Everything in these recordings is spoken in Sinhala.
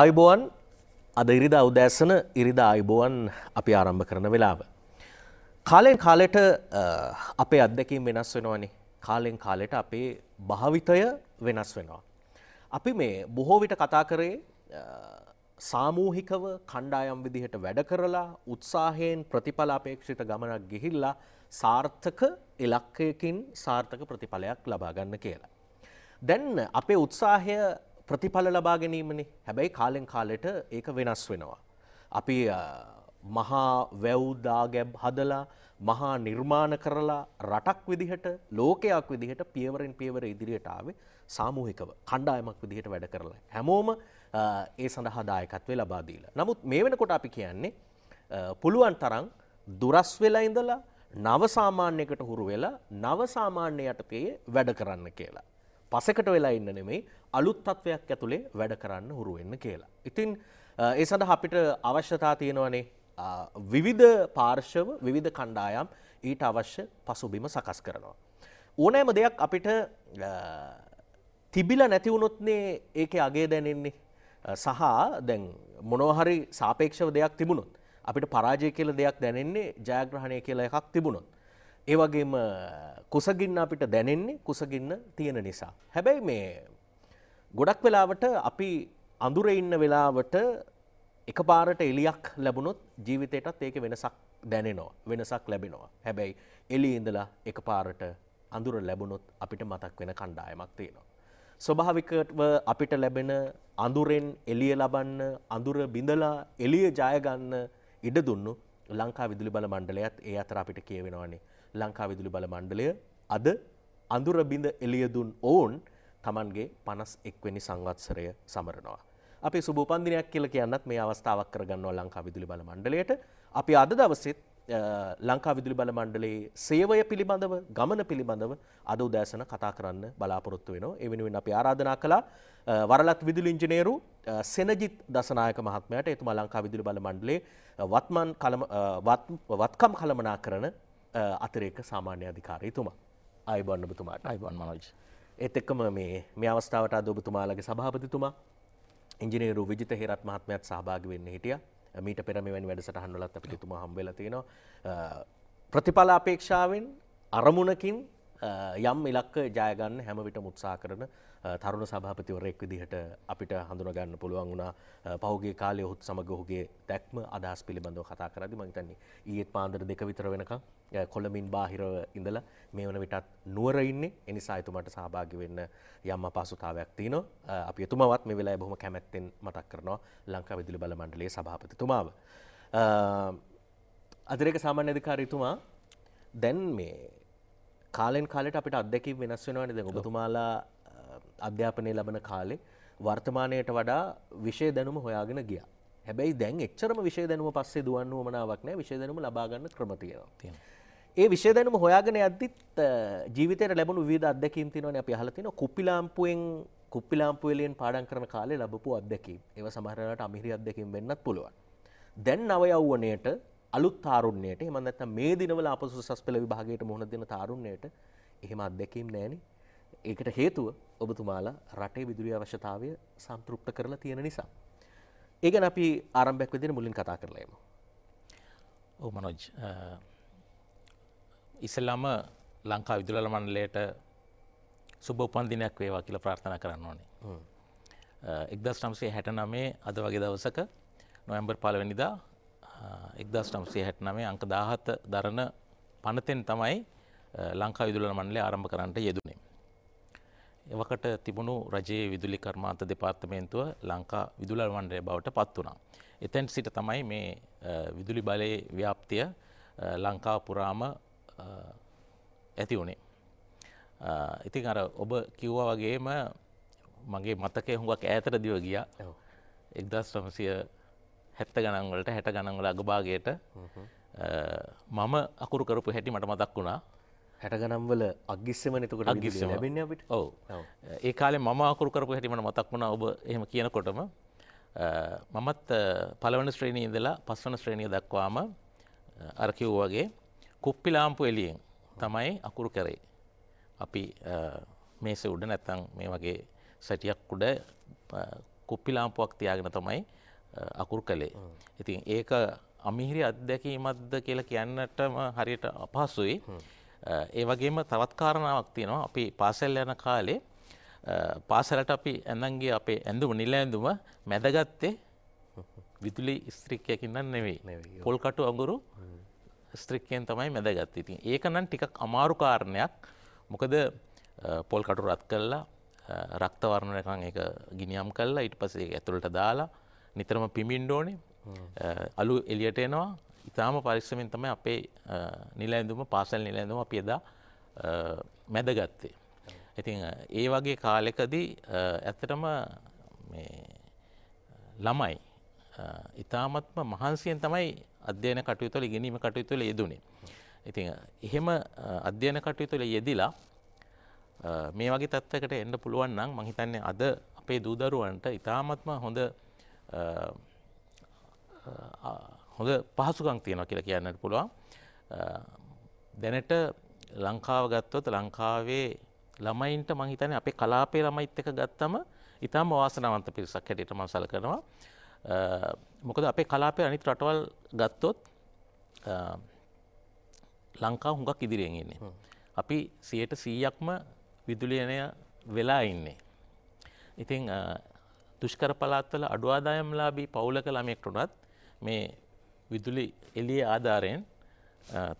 අයිබෝවන් අද ඉරිදා උදෑසන ඉරිදා අයිබෝවන් අපි ආරම්භ කරන වෙලාව. කාලෙන් කාලෙට අපේ අත්දැකීම් වෙනස් වෙනවනේ කාලෙන් කාලෙට අපේ භාවිතය වෙනස් වෙනවා. අපි මේ බොහෝ විට කතා කරේ සාමූහිකව කණ්ඩායම් විදිහට වැඩ කරලා උත්සාහයෙන් ප්‍රතිඵල අපේක්ෂිත ගමනක් ගිහිල්ලා සාර්ථක ඉලක්කයකින් සාර්ථක ප්‍රතිඵලයක් ලබා ගන්න කියලා. දැන් අපේ උත්සාහය ප්‍රතිඵල ලබා ගැනීමනේ හැබැයි කාලෙන් කාලෙට ඒක වෙනස් වෙනවා. අපි මහා වැව්දා ගැබ් හදලා මහා නිර්මාණ කරලා රටක් විදිහට ලෝකයක් විදිහට පියවරෙන් පියවර ඉදිරියට ආවේ සාමූහිකව කණ්ඩායමක් විදිහට වැඩ කරලා හැමෝම ඒ සඳහා දායකත්වය ලබා දීලා. නමුත් මේ වෙනකොට අපි කියන්නේ පුළුවන් තරම් දුරස් වෙලා ඉඳලා නව සාමාන්‍යයකට හුරු වෙලා නව සාමාන්‍ය යටතේ වැඩ කරන්න කියලා. පසකට වෙලා ඉන්න නෙමෙයි අලුත් තත්ත්වයක් ඇතුලේ වැඩ කරන්න හුරු වෙන්න කියලා. ඉතින් ඒ සඳහා අපිට අවශ්‍යතා තියෙනවනේ විවිධ පාර්ශව විවිධ කණ්ඩායම් ඊට අවශ්‍ය පසුබිම සකස් කරනවා. ඕනෑම දෙයක් අපිට තිබිල නැතිවුණොත්නේ ඒක අගේ දැනෙන්නේ සහ දැන් මොනෝහරි සාපේක්ෂව දෙයක් තිබුණොත් අපිට පරාජය කියල දෙයක් දැනෙන්නේ ජයග්‍රහණය කියලා එකක් තිබුණොත් ඒවගේම කුසගින්න අපිට දැනෙන්නේ කුසගින්න තියෙන නිසා. හැබැයි මේ ගොඩක් වෙලාවට අපි අඳුර ඉන්න වෙලාවට එක පාරට එලියක් ලැබුණොත් ජීවිතයටත් ඒක වෙනසක් දැනෙනවා වෙනසක් ලැබෙනවා. හැබැයි එලි ඉඳලා එක පාරට අඳුර ලැබුණොත් අපිට මතක් වෙන කණ්ඩායමක් තියෙනවා. ස්වභාවිකව අපිට ලැබෙන අඳුරෙන් එලිය ලබන්න අඳුර බිඳලා එලිය ජයගන්න ඉඩ දුන්නු ලංකා විදුලි බල මණ්ඩලයත් ඒ අතර අපිට කියවෙනවානේ ලංකා විදුලි බල මණ්ඩලය අද අඳුරබිඳ එළියදුන් ඔවුන් තමන්ගේ පනස් එක්වැනි සංවත්සරය සමරනවා. අපේ සුබපන්දිනයක් කියල කියන්නත් මේ අවස්ථාවක් කරගන්නවා ලංකා විදුලි බල මණ්ඩලයට අපි අද දවසෙත් ලංකා විදුලි බල මණ්ඩලයේ සේවය පිළිබඳව ගමන පිළිබඳව අද උදෑසන කතා කරන්න බලාපොරොත්තු වෙනවා. ඒ වෙනුවෙන් අපි ආරාධනා කළා වරලත් විදුලි ඉංජිනේරු සෙනජිත් දසනායක මහත්මයාට එතුමා ලංකා විදුලි බල මණ්ඩලයේ වත්මන් වත්කම් කළමනා කරන අතරේක සාමාන්‍ය අධිකාරීතුමා අයිබන්න බතුමාට අයිබන් මනෝජ ඒත් එක්කම මේ මේ අවස්ථාවට අද ඔබතුමාලගේ සභාපතිතුමා ඉංජිනේරු විජිත හේරත් මහත්මයත් සහභාගි වෙන්න හිටිය මීට පෙර මෙවැනි වැඩසටහන් වලත් අපිට තුමා හම්බෙලා තිනවා ප්‍රතිඵල අපේක්ෂාවෙන් අරමුණකින් යම් ඉලක්ක ජයගන්න හැමවිට මුත්සා කරන තරුණ සභාපතිවරෙක් විදිහට අපිට හඳුනගන්න පුළුවන් වුණා පහුගේ කාලය ඔහුත් සමඟ ඔහුගේ දැක්ම අදහස් පිළිබඳව කතා කරදි මං හිතන්නේ ඊයේත් පාන්දර දෙක විතර වෙනකම් කොළඹින් බාහිරව ඉඳලා මේ වන විටත් නුවර ඉන්නේ එනිසා එතුමාට සහභාගී වෙන්න යම් අපහසුතාවයක් තියෙනවා අපි එතුමාවත් මේ වෙලාවේ බොහොම කැමැත්තෙන් මතක් කරනවා ලංකා විදුලි බල මණ්ඩලයේ සභාපතිතුමාව අතිරේක සාමාන්‍ය අධිකාරීතුමා දැන් මේ කාලෙන් කාලට අපිට අත්දැකීම් වෙනස් වෙනවානද ඔබතුමාලා අධ්‍යාපනය ලබන කාලේ වර්තමානයට වඩා විෂය දැනුම හොයාගෙන ගිය හැබැයි දැන් එච්චරම විෂය දැනුම පස්සේ දුවන්න ුවමනාවක්නෑ විෂය දැනුම ලබාගන්න ක්‍රමතියවා ඒ විෂය දැනුම හොයාගෙන අද්දිත් ජීවිතයට ලැබුණු විධ අත්දැකීම් තිනවන අපි හලතින කුපිලාම්පුුවෙන් කුප්පිලාම්පුවෙලෙන් පාඩන් කරන කාලේ ලබපු අත්දැකීම් ඒව සමහරට අමිහිරි අත්දැකීම් වෙන්නත් පුළුවන්. දැන් නව යව්වනයට අලුත් තාරුණ්‍යයට එහෙම නැත්නම් මේ දිනවල අපසු සස් පෙළ විභාගයට මුහුණ දෙන තාරුණ්‍යයට එහෙම අත්දැකීම් නැහෙනේ. ඒකට හේතුව ඔබතුමාලා රටේ විදුලිය අවශ්‍යතාවය සම්තෘප්ත කරලා තියෙන නිසා. ඒ ගැන අපි ආරම්භයක් විදිහට මුලින් කතා කරලා යමු. ඔව් මනෝජ් ඉස්සෙල්ලාම ලංකා විදුලල මණ්ඩලයට සුබ උපන්දිනයක් වේවා කියලා ප්‍රාර්ථනා කරන්න ඕනේ. එක්දස් නම්සේ හැට නමේ අද වගේ දවසක නොවැම්බර් පලවෙනිදා එක්දස් නම්සේ හැට නමේ අංක දාහත දරන පනතෙන් තමයි ලංකා විදුලන මණ්ඩලේ ආරම්භ කරන්නට යෙදුනේ. එවකට තිබුණු රජයේ විදුලි කර්මාන්ත දෙපාර්තමේන්තුව ලංකා විදුලල් මණ්ඩලය බවට පත් වුණා. එතැන් සිට තමයි මේ විදුලි බලයේ ව්‍යාප්තිය ලංකා පුරාම ඇති වුණේ. ඉතින් අර ඔබ කිව්වා වගේම මගේ මතකය හුඟක් ඈතට දිව ගියා. එක්දස් නමසිය හැත්ත ගණන්වලට හැට ගණන්වල අගභාගයට මම අකුරු කරපු හැටි මට මතක් වුණා හැට ගනම්වල අගිස්සම නතකට අගිස්සම ලැබෙන අපිට ඔව ඒ කාලේ මම අකුරු කරපු හැටිමට මතක් වුණා ඔබ එහෙම කියනකොටම මමත් පළවන ශ්‍රේණී ඉඳලා පස්වන ශ්‍රේණිය දක්වාම අර කිව් වගේ කුප්පි ලාම්පු එළියෙන් තමයි අකුරු කරේ අපි මේස උඩ නැත්තම් මේ වගේ සැටියක් උඩ කුප්පි ලාම්පුවක් තියාගෙන තමයි අකුරු කළේ. ඉතින් ඒක අමිහිරි අත්දැකීමක්ද කියලා කියන්නටම හරියට අපහසුයි. ඒ වගේම තවත් කාරණාවක් තියෙනවා අපි පාසල් යන කාලේ පාසලට අපි ඇඳන්ගේ අපේ ඇඳුම නිල ඇඳුම මැදගත්තේ විදුලි ස්ත්‍රික්කයකින්න නෙවෙයි පොල්කටු අඟුරු ස්ත්‍රික්කයෙන් තමයි මැදගත් ඉතින් ඒක නම් ටිකක් අමාරු කාරණයක් මොකද පොල්කටු රත් කල්ලා රක්තවරණයකන් එක ගිනියම් කල්ලා ඉට පසේ ඇතුළට දාලා නිතරම පිමින්ඩ ඕනේ අලු එලියට එනවා ඉතාම පරිස්සමෙන් තමයි අපේ නිලඇඳුම පාසල් නිලඇඳුම අපි එදා මැදගත්තේ. ඉතින් ඒ වගේ කාලෙකදී ඇත්තටම ළමයි ඉතාමත්ම මහන්සියෙන් තමයි අධ්‍යයන කටයුතුල ඉගෙනීම කටයුතුල යෙදුනේ. ඉතින් එහෙම අධ්‍යයන කටයුතුල යෙදිලා මේ වගේ තත්වකට එන්න පුළුවන් නම් මහිතන්නේ අද අපේ දූදරුවන්ට ඉතාමත්ම හොඳ හොඳ පහසුකම් තියෙනවා කියලා කියන්නට පුළුවන්. දැනට ලංකාව ගත්තොත් ලංකාවේ ළමයින්ට මං හිතන්නේ අපේ කලාපේ ළමයිත් එක ගත්තම ඉතාම වාසනාවන්ත පිරිසක් හැටියට මම සලකනවා. මොකද අපේ කලාපේ අනිත් රටවල් ගත්තොත් ලංකාව හුඟක් ඉදිරියෙන් ඉන්නේ. අපි 100ට 100ක්ම විදුලියනය වෙලා ඉන්නේ. ඉතින් දුෂ්කර පලාත්වල අඩු ආදායම්ලාබී පවුලක ළමෙක්ට උනත් මේ විදුලි එළිය ආධාරයෙන්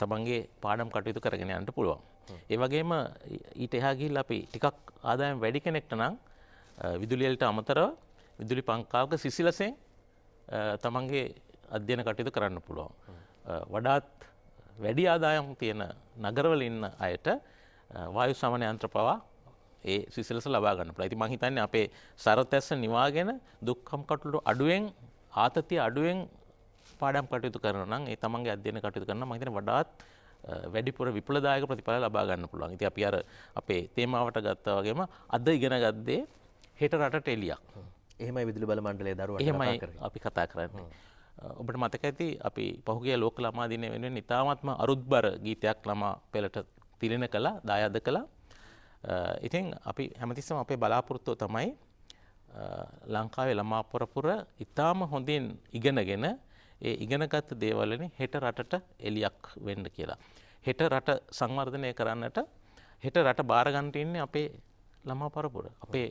තමන්ගේ පාඩම් කටයුතු කරගෙන යන්න පුළුවන්. ඒ වගේම ඊට එහා ගිහිල්ලා අපි ටිකක් ආදායම් වැඩි කෙනෙක්ට නම් විදුලියට අමතරව විදුලි පංකාවක සිසිලසෙන් තමන්ගේ අධ්‍යයන කටයුතු කරන්න පුළුවන්. වඩාත් වැඩි ආදායම් තියෙන නගරවල ඉන්න අයට වායු සමන යන්ත්‍ර පවා ඒ සිසිලස ලබා ගන්න පුළුවන්. ඉතින් මම හිතන්නේ අපේ සරතැස්ස නිවාගෙන දුක්ඛම් කටළු අඩුවෙන් ආතතිය අඩුවෙන් පාඩම් කටයුතු කරනවා නම් ඒ තමන්ගේ අධ්‍යයන කටයුතු කරනවා මම හිතන්නේ වඩාත් වැඩිපුර විපලදායක ප්‍රතිඵල ලබා ගන්න පුළුවන්. ඉතින් අපි අර අපේ තේමාවට ගත්තා වගේම අද ඉගෙන ගත්තේ හෙට රටට එළියක්. එහෙමයි විදුලි බල මණ්ඩලයේ දරුවන්ට කතා කරන්නේ. අපි කතා කරන්නේ. ඔබට මතක ඇති අපි පහුගිය ලෝක ළමා දිනය වෙනුවෙන් ඉතාමත්ම අරුත්බර ගීතයක් ළමා පෙළට තිරෙන කළා දායාද කළා ඉතින් අපි හැමතිස්සම අපේ බලාපොරොත්තුව තමයි ලංකාවේ ළමා පොරපුර ඉතාම හොඳින් ඉගෙනගෙන ඒ ඉගෙනගත් දේවලනි හෙට රටට එලියක් වෙන්න කියලා. හෙට රට සංවර්ධනය කරන්නට හෙට රට භාරගන්ටඉන්නේ අපේ ළමා පරපුර අපේ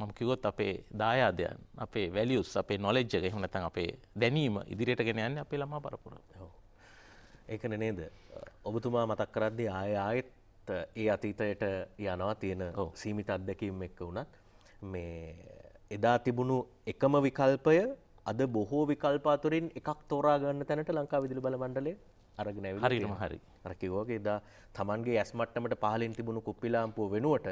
මම කිවොත් අපේ දායාදයන් අපේ වැලියුස් අපේ නොලෙජ්ජ එක එහමනතන් අපේ දැනීම ඉදිරියට ගෙන යන්න අපේ ළමා පරපුර ඒකන නේද ඔබතුමා මතක් කරද්දි ආය ආයෙත් නමුත් ඒ අතීතයට යනවා තියෙන සීමිත අත්දැකීම් එක්ක වුණත් මේ එදා තිබුණු එකම විකල්පය අද බොහෝ විකල්පාතුරින් එකක් තෝරා ගන්න තැනට ලංකා විදුලි බල මණ්ඩලය අරගෙන හරිම හරි රකිවෝගේ එදා තමන්ගේ ඇස්මට්ටමට පහලින් තිබුණු කුප්පිලාම්පුව වෙනුවට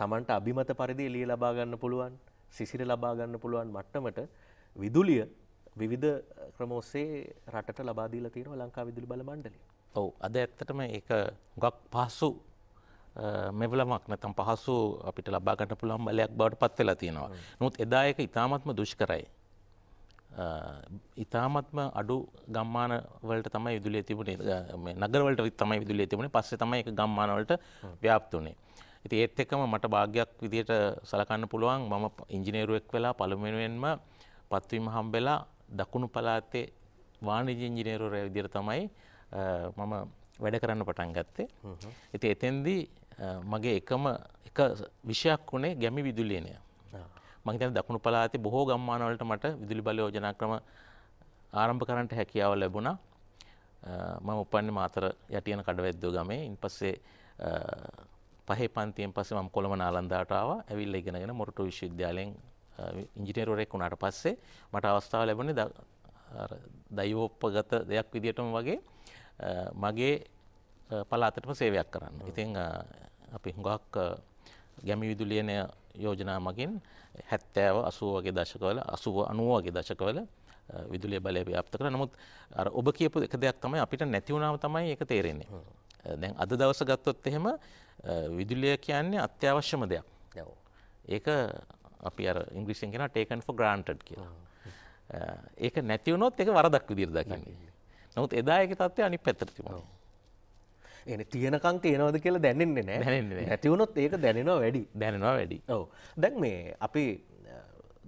තමන්ට අභිමත පරිදි එළිය ලබා ගන්න පුළුවන් සිසිර ලබා ගන්න පුළුවන් මට්ටමට විදුලිය විවිධ ක්‍රමෝස්සේ රටට ලබාදීලා තියෙනවා ලංකා විදුලි බල මණ්ඩලය ඔව් අද ඇත්තටම ඒක ගොක් පහසු මෙවලමක් නැතම් පහසු අපිට ලබාගට පුළන් බලයක් බවට පත් වෙලා තියෙනවා. නොත් එදායක ඉතාමත්ම දුෂ්කරයි. ඉතාමත්ම අඩු ගම්මානවලට තමයි විදුලිය තිබුණේ නගරවලට තමයි විදුලිය තිබුණේ පස්සේ තමයි එක ගම්මානවලට ව්‍යාප්තුනේ. ඉතින් ඒත් එක්කම මට භාග්යක් විදියට සලකන්න පුළුවන් මම ඉංජිනේරුවෙක් වෙලා පළමුවෙන්ම පත්වීම හම්බෙලා දකුණු පළාතේ වාණිජ ඉංජිනේරුවරයා විදියට තමයි මම වැඩ කරන්න පටන් ගත්තේ. ඉති එතෙන්දී මගේ එකම එක විෂයක් වුණේ ගැමි විදුලියනය. මංතන දකුණු පලාති බොහෝ ගම්මානවලට මට විදුලි බල යෝජනා ක්‍රම ආරම්භ කරන්නට හැකියාව ලැබුණා. මම උපන්නේ මාතර යටියන කඩවැද්දෝ ගමේ ඉන් පස්සේ පහේ පන්තියෙන් පස්සේ මම කොළඹ නාලන්දාට ආවා. ඇවිල්ලා ඉගෙනගෙන මොරටු විශ්වවිද්‍යාලයෙන් ඉංජිනේරුවරයෙක් වුණාට පස්සේ මට අවස්ථාව ලැබුණේ දයිවෝප්පගත දෙයක් විදිටම වගේ මගේ පලාතටම සේවයක් කරන්න. ඉතිං අපි හුඟක් ගැමි විදුලියනය යෝජනා මගින් හැත්තෑව අසුව වගේ දශකවල අසුව අනුවගේ දශකවල විදුලිය බලය ව්‍යාප්ත කර නමුත් ඔබ කියපු එක දෙයක් තමයි අපිට නැතිවුණාව තමයි එක තේරෙන්නේ. දැන් අද දවස ගත්තොත් එහෙම විදුලිය කියන්නේ අත්‍යවශ්‍යම දෙයක්. ඒක අපි අර ඉංග්‍රීසින් කෙනා ටේකන් ෆෝ ග්‍රාන්ටඩ් කියලා. ඒක නැතිවුණොත් එක වරදක් විදිර දකින්නේ. නොත් එදා එක තත්වය අනි පැතර තිබුණ. එන තියනකං තියනවද කියලා දැනෙන්නේ නෑ නැතිවුණොත් ඒක දැනෙනවා වැඩි දැනෙනවා වැඩි ඔව දැන් මේ අපි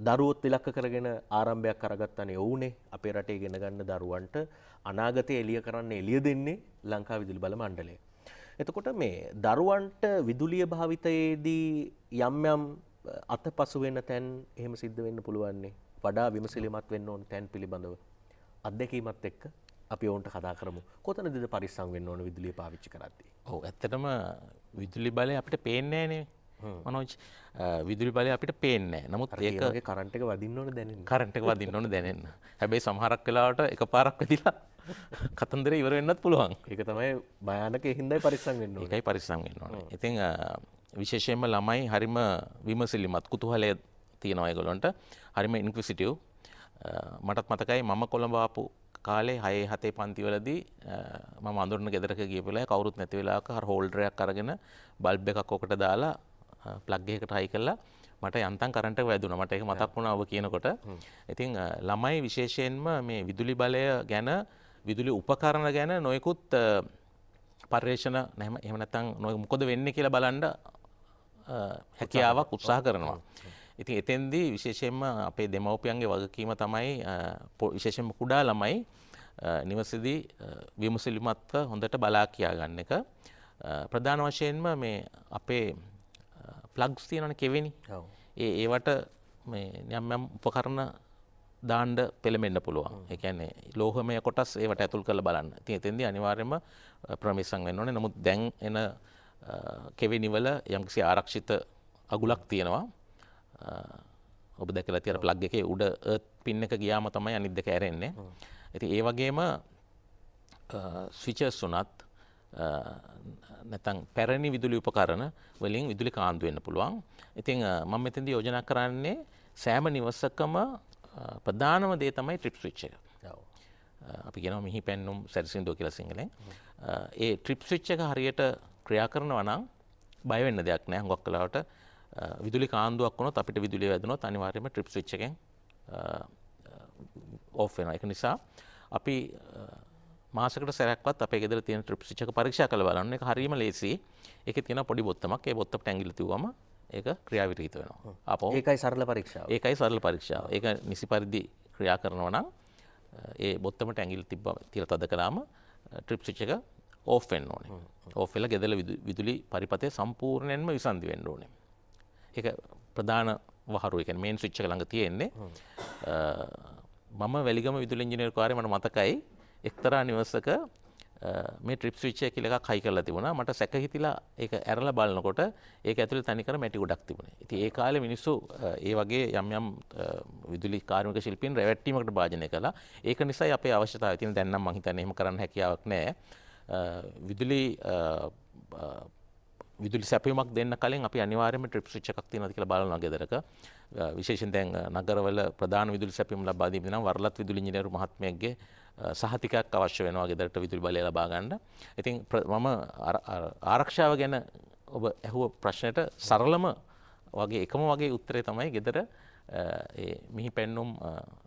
දරුවොත් ඉලක්ක කරගෙන ආරම්භයක් කරගත්තනේ ඔවුනේ අපේ රටේ ගෙන ගන්න දරුවන්ට අනාගතය එලිය කරන්න එලිය දෙන්නේ ලංකා විදුලි බල මණ්ඩලය. එතකොට මේ දරුවන්ට විදුලිය භාවිතයේදී යම් යම් අතපසු වෙන තැන් එහෙම සිද්ධ වෙන්න පුළුවන්නේ වඩා විමසිලිමත් වෙන්න ඕන තැන් පිළිබඳව අත්දැකීමත් එක්ක අපි ඔවුන්ට කතා කරමු කොතන දෙද පරිස්සං වෙන්න ඕන විදුලිය පාවිච්චි කරද්දී. ඔව් ඇත්තටම විදුලි බලය අපිට පේන්නේ නෑනේ මනෝජ් විදුලි බලය අපිට පේන්නේ නමුත් ඒක කරන්ට එක වදින්න ඕන දැනෙන කරන්ට එක වදින්න ඕන දැනෙන්න හැබැයි සමහරක් වෙලාවට එක පාරක් වෙදිලා කතන්දර ඉවර වෙන්නත් පුළුවන් ඒක තමයි භයානක හින්දයි පරිස්සම් වෙන්න ඕනේ ඒකයි පරිස්සම් වෙන්න ඕනේ ඉතින් විශේෂයෙන්ම ළමයි හරිම විමසිලිමත් කුතුහලය තියෙනවා ඒගොල්ලන්ට හරිම ඉන්ක්‍රසිටව් මටත් මතකයි මම කොළඹාපු කාලේ හය හතේ පන්තිවලදී ම අඳුරන ගෙදරක ගියපල කවරුත් නැතිවෙලාක හර හෝල්ඩරයක් අරගෙන බල්බ එකක් ඕකට දාලා ප්ලග්ගයකට හයි කල්ලා මට යන්තන් කරට වැදුන මට එක මතක් වුණාව කියනකොට ඉතින් ළමයි විශේෂයෙන්ම මේ විදුලි බලය ගැන විදුලි උපකරණ ගැන නොයකුත් පර්ේෂණ නැම එමනත්තන් නොය මොකොද වෙන්න කියලා බලන්ඩ හැකියාවක් උත්සාහ කරනවා. ඉතින් එතෙන්දී විශේෂයෙන්ම අපේ දෙමව්පියන්ගේ වගකීම තමයි විශේෂයෙන්ම කුඩා ළමයි නිවසේදී විමුසලිමත්ව හොඳට බලා කියා ගන්න එක ප්‍රධාන වශයෙන්ම මේ අපේ ප්ලග්ස් තියෙනවන කෙවෙනි ඒ ඒවට යම්යම් උපකරණ දාණ්ඩ පෙළමෙන්න්න පුළුවන් එකන්නේ ලෝහමය කොටස් ඒවට ඇතුල් කළ බලන්න ති එතෙදි අනිවාර්යම ප්‍රමිසං වෙන්න ඕනේ නමුත් දැන් එන කෙවෙනිවල යම්කිසි ආරක්ෂිත අගුලක් තියෙනවා ඔබ දැකලා තියෙන ප්ලග් එකේ උඩ පින් එක ගියාම තමයි අනිත් දෙක ඇරෙන්නේ. ඉතින් ඒ වගේම ස්විචර්ස් උනත් නැතන් පැරණි විදුලි උපකරණ වලින් විදුලි කාන්දු වෙන්න පුළුවන්. ඉතින් මම මෙතෙන්දී යෝජනා කරන්නේ සෑම නිවසකම ප්‍රධානම දේ තමයි ට්‍රිප් ස්විච් එක. අපි කියනවා මිහි පැන්නුම් සැරිසින්දෝ කියලා සිංහලෙන්. ඒ ට්‍රිප් ස්විච් එක හරියට ක්‍රියා කරනවා නම් බය වෙන්න දෙයක් නැහැ. හුඟක් වෙලාවට විදුලි කාන්දුවක් වනොත් අපිට විදුලිය වැදනොත් අනිවාර්යම ට්‍රිප් ච්චකෙන් ඕෆ් වෙන එක නිසා අපි මාසකට සැරක්වත් අප ගෙදර තියෙන ට්‍රිප් ච්චක පරීක්ෂ කළ බලන්න එක හරීම ලේසි එක තියෙන පොඩි බොත්තමක් ඒ බොත්ත ටැගිලිතිවම ඒක ක්‍රියාවිරීත වෙනවා අප ඒකයි සරල පරීක්ෂාව ඒකයි සරල පරීක්ෂාව ඒක නිසි පරිදි ක්‍රියා කරනවා නම් ඒ බොත්තම ටැගිල් තිබ තිර තද කලාම ට්‍රිප් ච්චක ඕෆෙන් ඕනේ ඕෆෙල්ල ගෙදල විදුලි පරිපතය සම්පූර්ණයෙන්ම විසන්ධි වෙන්න ඕනේ එක ප්‍රධාන වහරු එක මේන් ්‍රිච්ච ළඟ තියෙන්නේ මම වැලිගම විදුල ඉජිනර් කාරමට මතකයි එක්තරා නිවසක මේ ට්‍රිප් විච්චය කියලක කයි කරලා තිබුණා මට සැකහිතිලා ඒ ඇරල බලන්නකොට ඒ ඇතුළ තනිකර මැටි ගොඩක් තිබුණ ති ඒ කාල මිනිස්සු ඒ වගේ යම්යම් විදුලි කාරමික ශිල්පින් රැවැට්ටීමට භාජනය කලා ඒක නිසා අපේ අවශ්‍යතාව තින දැන්නම් මහිතනයම කරන්න හැකියාවක් නෑ විදුලි විදුලි සැපීමක් දෙන්න කලින් අපි අනිවාර්යම ට්‍රිප් ස්විච් එකක් තියෙනවා කියලා බලනවා ගෙදරක. විශේෂයෙන් දැන් නගරවල ප්‍රධාන විදුලි සැපීම් ලබා දීම නම් වරලත් විදුලි ඉංජිනේරු මහත්මයෙක්ගේ සහතිකයක් අවශ්‍ය වෙනවා ගෙදරට විදුලි බලය ලබා ගන්න. ඉතින් මම ආරක්ෂාව ගැන ඔබ ඇහුව ප්‍රශ්නයට සරලම වගේ එකම වගේ උත්තරේ තමයි ගෙදර මිහි පැන්නුම්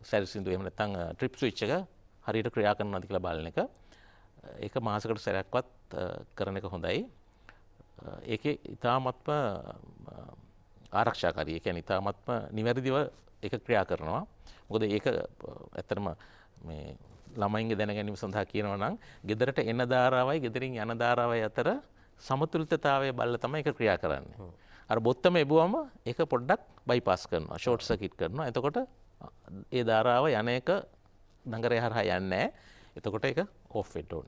සැරිසිදු එහෙම නැත්නම් ට්‍රිප් ස්විච් එක හරියට ක්‍රියා කරනවද කියලා බලන එක. ඒක මාසකට සැරයක්වත් කරන එක හොඳයි. ඒක ඉතාමත්ම ආරක්ෂාකාරී එක ඉතාමත්ම නිවැරදිව එක ක්‍රියා කරනවා මොකද ඒක ඇත්තරම ළමයින්ගේ දැනගැනීම සඳහා කියනව නම් ගෙදරට එන ධාරාවයි ගෙදරින් යන ධාරාවයි අතර සමතුලිතතාවය බල්ල තම එක ක්‍රියා කරන්නේ. අර බොත්තම එබුවම එක පොඩ්ඩක් බයිපස් කරනවා ෂෝට් සකිට් කරනවා එතකොට ඒ ධාරාව යන එක දඟරය හරහා යන්නේ එතකොට එක ඔෆ් වෙඩ්ඩෝන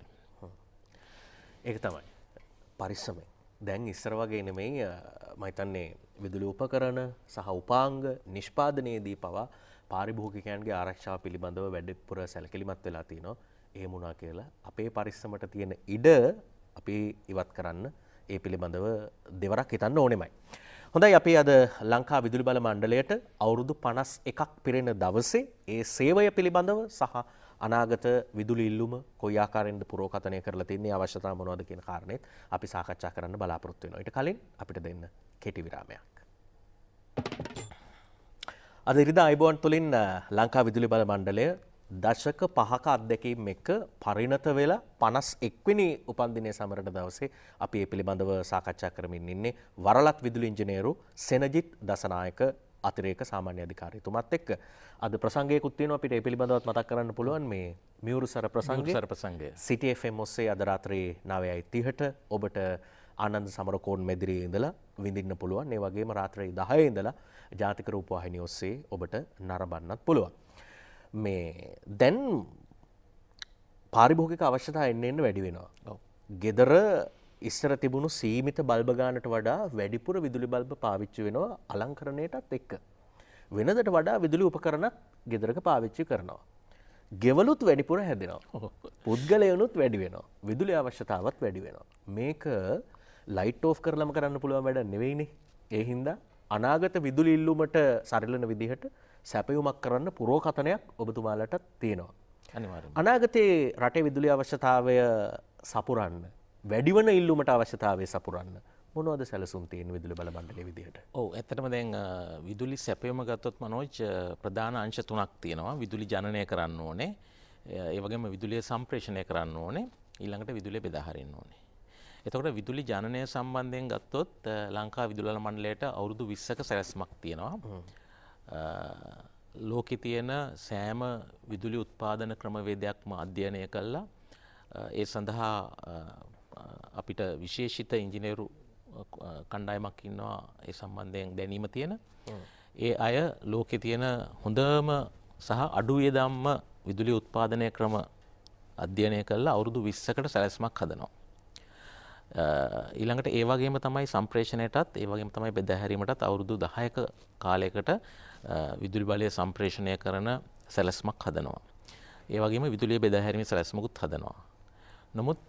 ඒක තමයි පරිස්සමෙන් දැන් ඉස්සර වගේ නෙමෙයි මහිතන්නේ විදුලූප කරන සහ උපාංග නිෂ්පාදනයේදී පවා පාරිභෝගිකයන්ගේ ආරක්ෂාව පිළිබඳව වැඩිපුර සැලකිලිමත් වෙලා තියෙනවා ඒ මුණා කියලා අපේ පරිස්සමට තියෙන ඉඩ අපි ඉවත් කරන්න ඒ පිළිබඳව දෙවරක් හිතන්න ඕනෙමයි. හොඳයි අපි අද ලංකා විදුලි බල මණ්ඩලයට අවුරුදු පනස් එකක් පිරෙන දවසේ ඒ සේවය පිළිබඳව සහ අනාගත විදුලි ඉල්ලුම කොයි ආකාරයෙන්ද පුරෝකථනය කරලා තින්නේ අවශ්‍යතා මොනවද කියන කාරණේත් අපි සාකච්ඡා කරන්න බලාපොරොත්තු වෙනවා. ඊට කලින් අපිට දෙන්න කෙටි විරාමයක්. අද ඉරිදා අයිබෝන් තුලින් ලංකා විදුලි බල මණ්ඩලය දශක පහක අත්දැකීම් එක්ක පරිණත වෙලා පනස් එක්විනි උපන්දිනය සමරට දවසේ අපි ඒ පිළිබඳව සාකච්ඡා කරමින් ඉන්නේ වරලත් විදුලි ඉංජිනේරු සෙනජිත් දසනායක අතිරේක සාමාන්‍ය අධිකාරීතුමත් එක්ක අද ප්‍රසංගයකුත් තියෙනවා අපිට ඒ පිළිබඳවත් මතක් කරන්න පුළුවන් මේ මියුරුසර ප්‍රසංගය සර ප්‍රසංගය සිටි FM ඔස්සේ අද රාත්‍රී 9:30ට ඔබට ආනන්ද සමරකෝන් මැදිරියේ ඉඳලා විඳින්න පුළුවන්. ඒ වගේම රාත්‍රී 10 ඉඳලා ජාතික රූපවාහිනිය ඔස්සේ ඔබට නරඹන්නත් පුළුවන්. මේ දැන් පාරිභෝගික අවශ්‍යතා එන්න එන්න වැඩි වෙනවා. ඔව්. gedara ඉස්සර තිබුණු සීමිත බල්බ ගානට වඩා වැඩිපුර විදුලි බල්බ පාවිච්චි වෙනවා අලංකරණයටත් එක්ක. වෙනදට වඩා විදුලි උපකරණත් ගෙදරක පාවිච්චි කරනවා. ගෙවලුත් වැඩිපුර හැදෙනවා. පුද්ගලයනුත් වැඩි වෙනවා. විදුලි අවශ්‍යතාවත් වැඩි වෙනවා. මේක ලයිට් ඕෆ් කරලම කරන්න පුළුවන් වැඩ නෙවෙයිනේ. ඒ හින්දා අනාගත විදුලි ඉල්ලුමට සරිලන විදිහට සැපයුමක් කරන්න පුරෝකථනයක් ඔබතුමාලටත් තියෙනවා. අනාගතයේ රටේ විදුලි අවශ්‍යතාවය සපුරන්න වැඩිවන ඉල්ලුමට අවශ්‍යතාවය සපුරන්න මොනවද සැලසුම් තියෙන් විදුලි බලබන්ඩලේ විදිහට ඕ ඇතටම දැන් විදුලි සැපයම ගත්තොත් මනෝච් ප්‍රධාන අංශ තුනක් තියෙනවා විදුලි ජනය කරන්න ඕනේ ඒවගේම විදුලිය සම්ප්‍රේෂණය කරන්න ඕනේ ඊළඟට විදුලිය බෙදාහරෙන්න්න ඕනේ එතකොට විදුලි ජනය සම්බන්ධයෙන් ගත්තොත් ලංකා විදුලල මණ්ඩලයට අවුරුදු විස්සක සැලස්මක් තියෙනවා ලෝකෙ තියෙන සෑම විදුලි උත්පාදන ක්‍රමවේදයක්ම අධ්‍යයනය කල්ලා ඒ සඳහා අපිට විශේෂිත ඉංජිනේරු කණ්ඩායමක් ඉන්නවා ඒ සම්බන්ධයෙන් දැනීම තියෙන ඒ අය ලෝකෙ තියෙන හොඳම සහ අඩුවේදම්ම විදුලි උත්පාදනය ක්‍රම අධ්‍යයනය කල්ලා අවුරුදු විස්සකට සැලැස්මක් හදනවා. ඊළඟට ඒවගේම තමයි සම්ප්‍රේෂණයටත් ඒවගේ තමයි බෙදැහැරීමටත් අවුරුදු දහයක කාලයකට විදුලි බලය සම්ප්‍රේෂණය කරන සැලැස්මක් හදනවා. ඒවගේම විදුලිය බෙදැහැරීම සැලැස්මකුත් හදනවා. නමුත්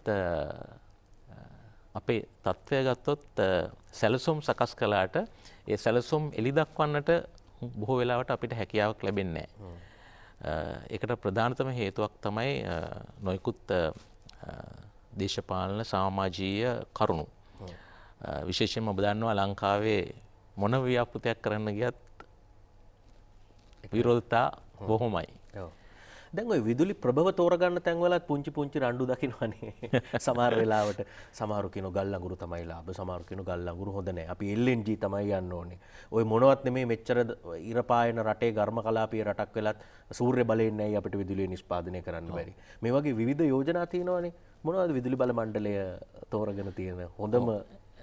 අපේ තත්ත්වය ගත්තොත් සැලසුම් සකස් කලාට ඒ සැලසුම් එලි දක්වන්නට බොහෝ වෙලාවට අපිට හැකියාවක් ලැබෙන්නේ. එකට ප්‍රධානතම හේතුවක් තමයි නොයකුත් දේශපාලන සාමාජීය කරුණු. විශේෂයෙන් ඔබ දන්නවා ලංකාවේ මොන ව්‍යාපෘතියක් කරන්න ගියත් විරෝධතා බොහොමයි. දැන් ඔය විදුලි ප්‍රභව තෝරගන්න තැන්වලත් පුංචි පුංචි රණ්ඩු දකින්නවනේ සමහර වෙලාවට සමහර කියන ගල් ලඟුරු තමයි ලාභ සමහර කියන ගල් ලඟුරු හොඳ නැහැ අපි LNG තමයි යන්න ඕනේ ඔය මොනවත් නෙමේ මෙච්චර ඉර පායන රටේ ඝර්ම කලාපීය රටක් වෙලත් සූර්ය බලයෙන් නැයි අපිට විදුලිය නිෂ්පාදනය කරන්න බැරි මේ වගේ විවිධ යෝජනා තියෙනවනේ මොනවද විදුලි බල මණ්ඩලය තෝරගෙන තියෙන හොඳම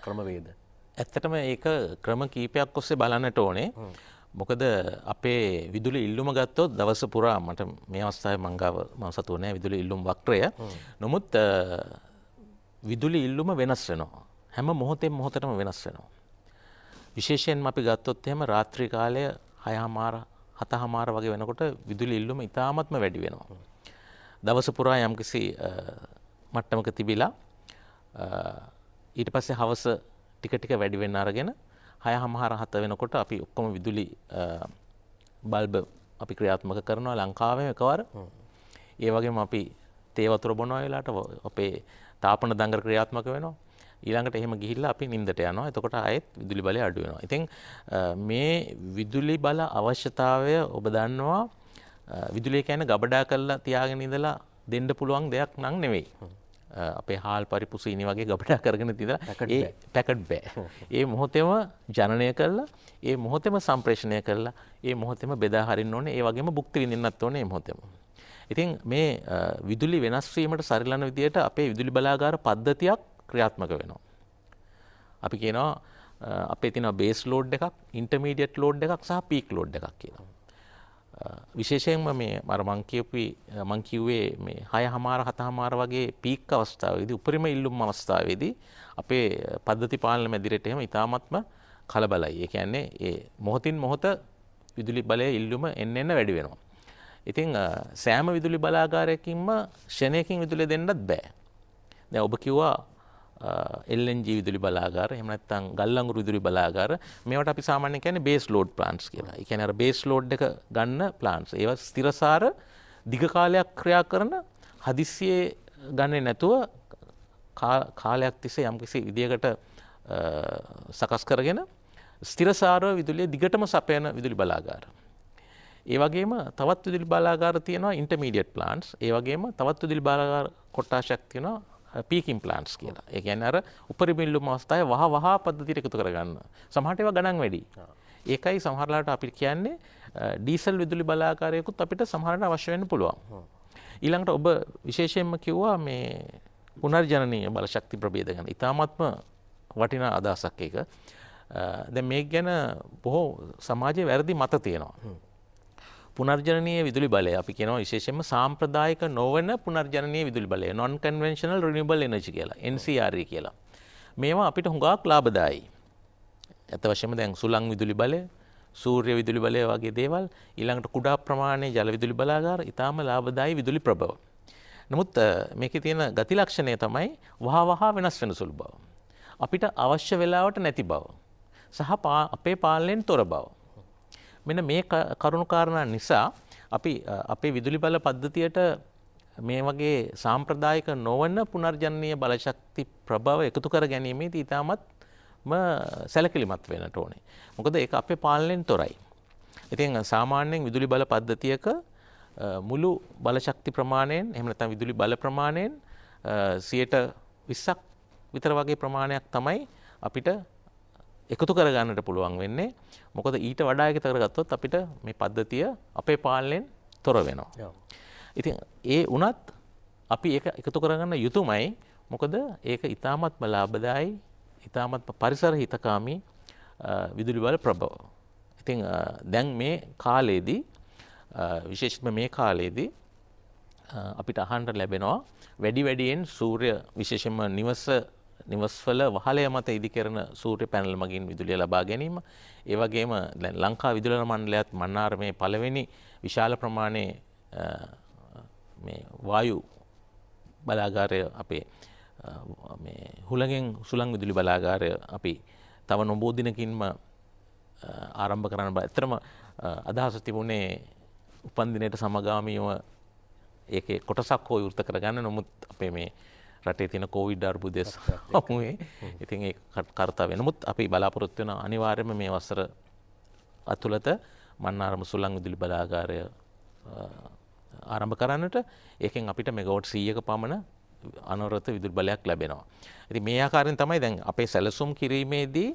ක්‍රමවේද ඇත්තටම ඒක ක්‍රම කීපයක් ඔස්සේ බලන්නට ඕනේ මොකද අපේ විදුලි ඉල්ලුම ගත්තොත් දවස පුරා මට මේ අවස්ථාව මංගාව ම සතුව නෑ විදුලි ඉල්ලුම් වක්්‍රය නොමුත් විදුලි ඉල්ලුම වෙනස් වෙනවා. හැම මොහොතෙන් මොහොතටම වෙනස් වෙනවා. විශේෂයෙන් අපි ගත්තොත් එහෙම රාත්‍රී කාලය හයහමාර හතහමාර වගේ වෙනකොට විදුලි ඉල්ලුම ඉතාමත්ම වැඩි වෙනවා. දවස පුරා යම්කිසි මට්ටමක තිබිලා ඊට පස්සේ හවස ටික ටික වැඩිවෙන්න අරගෙන හය හමහර හත වෙනකොට අපි ඔක්කොම විදුලි බල්බ අපි ක්‍රියාත්මක කරනවා ලංකාවේ එකවර ඒ වගේම අපි තේ වතුර බොනවා වෙලාට අපේ තාපන දංගර ක්‍රියාත්මක වෙනවා ඊළඟට එහෙම ගිහිල්ලා අපි නිින්දට යනවා. එතකොට ආයෙත් විදුලි බලය අඩු වෙනවා. ඉතින් මේ විදුලි බල අවශ්‍යතාවය ඔබ දන්නවා විදුලිය කියන්නේ ගබඩා කරලා තියාගෙන ඉඳලා දෙන්න පුළුවන් දෙයක් නම් නෙවෙයි. අපේ හාල් පරිපුස ඉනි වගේ ගබඩා කරගෙන තිද ඒ පැකට් බෑ. ඒ මොහොතෙම ජනනය කරලා ඒ මොහොතෙම සම්ප්‍රේෂණය කරලා ඒ මොහොතෙම බෙදා හරින්න ඕනේ ඒ වගේම බුක්ති විඳින්නත් ඕනේ මොහොතෙම. ඉතින් මේ විදුලි වෙනස්වීමට සරිලන විදියට අපේ විදුලි බලාගාර පද්ධතියක් ක්‍රියාත්මක වෙනවා. අපි කියනවා අපේ තින බේස් ලෝඩ් එකක් ඉන්ටමීඩියට් ලෝඩ් එකක් සහ පීක් ලෝඩ් එකක් කියනවා. විශේෂයෙන්ම මේ අර මං කියපු මං කිව්වේ මේ 6 හමාර 7 හමාර වගේ පීක් අවස්ථාවේදී උපරිම ඉල්ලුම් අවස්ථාවේදී අපේ පද්ධති පාලන මැදිරියට එහෙම ඉතාමත්ම කලබලයි. ඒ කියන්නේ ඒ මොහොතින් මොහොත විදුලි බලය ඉල්ලුම එන්න එන්න වැඩි වෙනවා. ඉතින් සෑම විදුලි බලාගාරයකින්ම ෂණයකින් විදුලිය දෙන්නත් බෑ. දැන් ඔබ කිව්වා එල්ලෙන්ජී විදුලි බලාගාර එමනත්තන් ගල්ලංගුරු විදුලි බලාගාර මේවට අපි සාමාන්‍ය කියන බේස් ලෝඩ් ප්ලාන්ස් කියලා එකන බේස් ලෝඩ් එක ගන්න ප්ලාන්ස් ඒව ස්තිරසාර දිගකාලයක් ක්‍රියා කරන හදිස්සියේ ගන්නේ නැතුව කාලයක් තිසේ යම්කිසි විදිකට සකස් කරගෙන ස්තිරසාරව විදුලිය දිගටම සපයන විදුලි බලාගාර. ඒවගේම තවත් විදුලි බලාගාර තියෙනවා ඉන්ටමීඩියට් ප්ලාන්ස් ඒවගේම තවත් විදුලි බලාගාර කොට්ටාශක්තියනවා පීකින් ප්ලාන්ස් කියලා ඒ ගැන අර උපරිමිල්ලුම් අවස්ථාව වහ වහා පද්ධතිර එකතු කරගන්න සමහටව ගණන් වැඩි ඒකයි සමහරලාට අපි කියන්නේ ඩීසල් විදුලි බලාකාරයකුත් අපිට සමහරට අවශ්‍යවෙන්න පුළුවන් ඊළඟට ඔබ විශේෂයෙන්ම කිව්වා මේ පුනර්ජනනය බලශක්ති ප්‍රබේද ගැන ඉතාමත්ම වටිනා අදහසක් එක දැ මේ ගැන බොහෝ සමාජය වැරදි මත තියෙනවා පුනර්ජනය විදුලි බලය අපි කියනවා විශේෂම සාම්ප්‍රදායක නොවන පුනර්ජනය විදුලි බලය නොන් කන්වෙන්ශනල් රිනිබල් එනජි කියලා NCR e කියලා. මේවා අපිට හුඟක් ලාබදායි. ඇත වශයම දැන් සුළං විදුලි බලය සූර්ය විදුලි බලය වගේ දේවල් ඊළඟට කුඩා ප්‍රමාණය ජල විදුලි බලාගාර ඉතාම ලාබදායි විදුලි ප්‍රබව. නමුත් මේක තියෙන ගති ලක්ෂණය තමයි වහා වහා වෙනස් වෙන සුළු බව. අපිට අවශ්‍ය වෙලාවට නැති බව. සහ අපේ පාලනයෙන් තොර බව. මෙන මේ කරුණු කාරණා නිසා අපි අපේ විදුලි බල පද්ධතියට මේ වගේ සාම්ප්‍රදායක නොවන්න පුනර්ජනනය බලශක්ති ප්‍රභාව එකතු කර ගැනීමේදී ඉතාමත් සැලකිලිමත් වෙනට ඕනේ. මොකද ඒ අපේ පාලනෙන් තොරයි. ඉතින් සාමාන්‍යයෙන් විදුලි බල පද්ධතියක මුළු බලශක්ති ප්‍රමාණයෙන් එහෙම නැත්නම් විදුලි බල ප්‍රමාණයෙන් 100ට 20ක් විතර වගේ ප්‍රමාණයක් තමයි අපිට එකතු කරගන්නට පුළුවන් වෙන්නේ මොකද ඊට වඩාගතකර ගත්තොත් අපිට මේ පද්ධතිය අපේ පාලනයෙන් තොර වෙනවා. ඉතින් ඒ වනත් අපි ඒ එකතු කරගන්න යුතුමයි මොකද ඒක ඉතාමත්ම ලාබදායි ඉතාමත්ම පරිසර හිතකාමී විදුලිවල ප්‍රබව. ඉතිං දැන් මේ කාලයේදී විශේෂම මේ කාලයේදී අපිට අහන්ට ලැබෙනවා වැඩි වැඩියෙන් සූරය විශේෂම නිවස නිවස්වල වහලය මත ඉදිකරන සූර්ය පැනල් මගින් විදුලිය ලබා ගැනීම. ඒවගේම දැන් ලංකා විදුලන මණ්ඩලයත් මන්නාර මේ පළවෙනි විශාල ප්‍රමාණයේ වායු බලාගාරය අපේ හුළගෙන් සුළං විදුලි බලාගාරය අපි තව නොබෝධිනකින්ම ආරම්භ කරන්න බ ඇතරම අදහස තිබුණේ උපන්දිනයට සමගාමීව ඒ කොටසක් හෝ යුෘත කරගන්න නොමුත් අපේ මේ රටේ තින කෝවිඩ් අර්බුදෙස් හමුවේ ඉතින් ඒ කර්තා වෙනමුත් අපි බලාපොරොත්තු වෙන අනිවාර්යම මේ වසර අතුළත මන්නාරම සුළං විදුලි බලාගාරය ආරම්භ කරන්නට ඒකෙන් අපිට මෙගවට් සීයක පමණ අනොරත විදුල් බලයක් ලැබෙනවා. ඇති මේ ආකාරෙන් තමයි දැන් අපේ සැලසුම් කිරීමේදී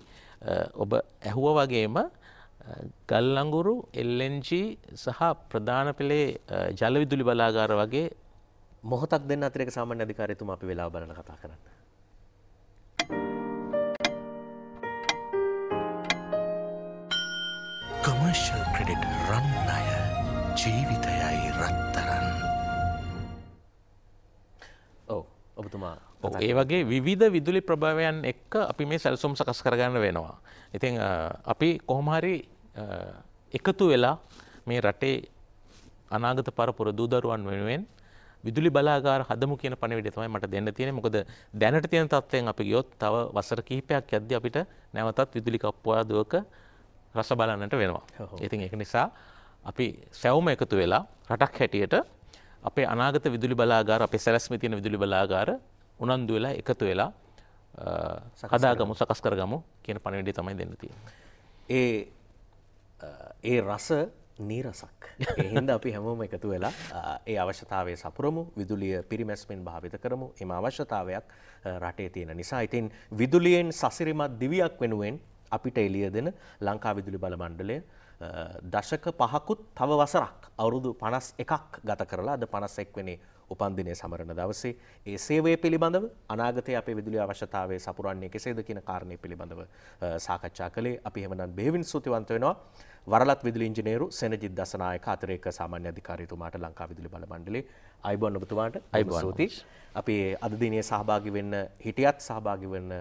ඔබ ඇහුව වගේම ගල්ලංගුරු එල්ලෙන්ජී සහ ප්‍රධාන පෙළේ ජලවිදුලි බලාගාර වගේ මොහොතක් දෙන්න අතර එක සාමාන්‍ය අධිකාරීතුමා අපි වෙලා බලන කතා කරන්න. කොමර්ෂල් ක්‍රෙඩිට් රන් ණය ජීවිතයයි රත්තරන්. ඔව් ඔබතුමා ඒ වගේ විධ විදුලි ප්‍රභාවයන් එක්ක අපි මේ සැල්සුම් සකස් කරගන්න වෙනවා. ඉතින් අපි කොහොමහරි එකතු වෙලා මේ රටේ අනාගත පරපුර දූදරුවන් වෙනුවෙන් විදුලි බලාගාර හදමු කියන පණිවිඩය තමයි මට දෙන්න තියෙන්නේ. මොකද දැනට තියෙන තත්ත්වයෙන් අපි ගියොත් තව වසර කිහිපයක් යද්දී අපිට නැවතත් විදුලි කප්පුවාදුවක රස බලන්නට වෙනවා. ඉතින් ඒක නිසා අපි සැවම එකතු වෙලා රටක් හැටියට අපේ අනාගත විදුලි බලාගාර අපේ සැලැස්ම තියෙන විදුලි බලාගාර උනන්දු වෙලා එකතු වෙලා හදාගමු සකස් කරගමු කියන පණිවිඩය තමයි දෙන්න තියෙන්නේ. ඒ ඒ රස නීරසක් එහින්ද අපි හැමෝම එකතු වෙලා ඒ අවශ්‍යතාවය සපුරමු විදුලිය පිරිමැස්මෙන් භාවිත කරමු එම අවශ්‍යතාවයක් රටේ තියෙන නිසා ඉතින් විදුලියෙන් සසිරිමත් දිවියක් වෙනුවෙන් අපිට එලිය දෙන ලංකා විදුලි බල මණ්ඩලය දශක පහකුත් තව වසරක් අවුරුදු පනස් එකක් ගත කරලා අද පනස් එක්වෙනේ උපන්දිනය සමරණ දවසේ ඒ සේවය පිළිබඳව අනාගතය අපේ විදුලි අවශ්‍යතාවය සපුරන්නේ කෙසේද කියන කාරණය පිළිබඳව සාකච්ඡා කළේ අපි හෙමනන් බේවින් සූතිවන්ත වෙනවා වරලත් විදුලි ඉංජිනේරු සෙනජිත් දසනායක අතිරේක සාමාන්‍ය අධිකාරීතුමාට ලංකා විදුලි බල මණ්ඩලේ අයිබෝන් ඔබතුමාට අයිබෝන් සූති අපි අද දිනේ සහභාගී වෙන්න හිටියත් සහභාගී වෙන්න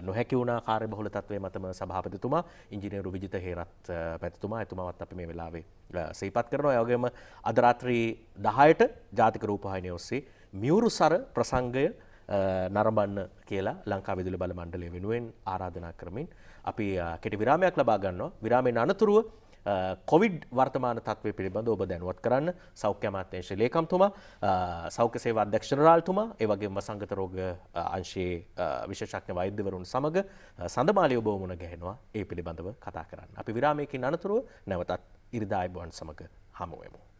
නොහැකි වුණා කාර්ය බහුල තත්වය මතම සභාපතිතුමා ඉංජිනේරු විජිත හේරත් පැතිතුමා එතුමාවත් අපි මේ වෙලාවේ සීපත් කරනවා. ඒ වගේම අද රාත්‍රී 10ට ජාතික රූපවාහිනිය ඔස්සේ මියුරුසර ප්‍රසංගය නරඹන්න කියලා ලංකා විදුලි බල මණ්ඩලය වෙනුවෙන් ආරාධනා කරමින් අපි කෙටි විරාමයක් ලබා ගන්නවා. විරාමයෙන් අනතුරුව කොවිඩ් වර්තමාන තත්ව පිළිබඳ ඔබ දැනුවත් කරන්න සෞඛ්‍ය අමාත්‍යංශ ලේකම්තුමා සෞඛ්‍ය සේවා අධ්‍යක්ෂණරාල්තුමා ඒ වගේම වසංගත රෝග අංශයේ විශේෂඥ වෛද්‍යවරුන් සමග සඳමාලි ඔබ මුණ ගැහෙනවා ඒ පිළිබඳව කතා කරන්න. අපි විරාමයකින් අනතුරුව නැවතත් ඉරිදා අයබුවන් සමග හමුවෙමු.